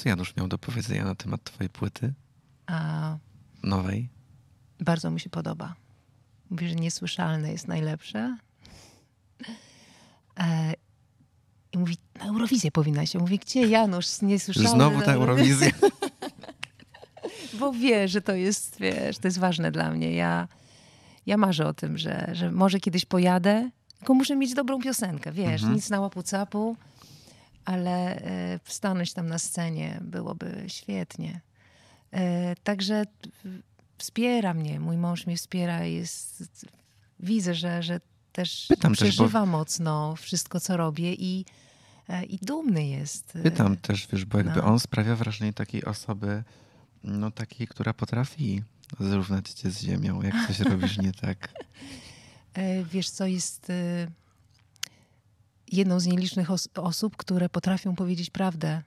Co Janusz miał do powiedzenia na temat twojej płyty? A... Nowej? Bardzo mi się podoba. Mówi, że niesłyszalne jest najlepsze. E... I mówi, na Eurowizję powinna się. Mówi, gdzie Janusz? Niesłyszalny. Znowu ta Eurowizja. Bo wie, że to jest, wiesz, to jest ważne dla mnie. Ja, ja marzę o tym, że, że może kiedyś pojadę, tylko muszę mieć dobrą piosenkę, wiesz, mhm. nic na łapu capu ale e, stanąć tam na scenie byłoby świetnie. E, także wspiera mnie, mój mąż mnie wspiera, jest, widzę, że, że też Pytam przeżywa też, bo... mocno wszystko, co robię i, e, i dumny jest. Pytam też, wiesz, bo jakby no. on sprawia wrażenie takiej osoby, no takiej, która potrafi zrównać cię z ziemią, jak coś robisz nie tak. Wiesz co, jest jedną z nielicznych os- osób, które potrafią powiedzieć prawdę